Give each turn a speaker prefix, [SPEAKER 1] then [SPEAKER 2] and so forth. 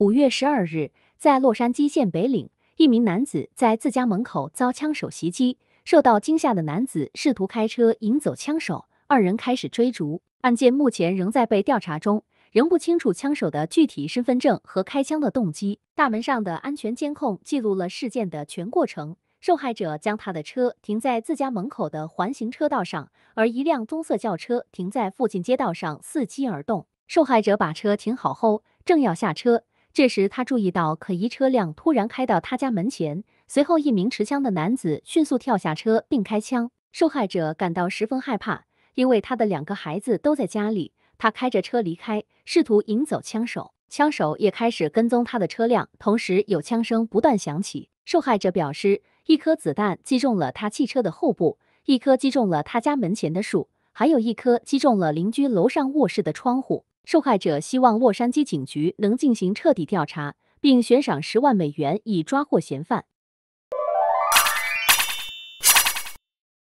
[SPEAKER 1] 五月十二日，在洛杉矶县北岭，一名男子在自家门口遭枪手袭击。受到惊吓的男子试图开车引走枪手，二人开始追逐。案件目前仍在被调查中，仍不清楚枪手的具体身份证和开枪的动机。大门上的安全监控记录了事件的全过程。受害者将他的车停在自家门口的环形车道上，而一辆棕色轿车停在附近街道上伺机而动。受害者把车停好后，正要下车。这时，他注意到可疑车辆突然开到他家门前，随后一名持枪的男子迅速跳下车并开枪。受害者感到十分害怕，因为他的两个孩子都在家里。他开着车离开，试图引走枪手。枪手也开始跟踪他的车辆，同时有枪声不断响起。受害者表示，一颗子弹击中了他汽车的后部，一颗击中了他家门前的树，还有一颗击中了邻居楼上卧室的窗户。受害者希望洛杉矶警局能进行彻底调查，并悬赏十万美元以抓获嫌犯。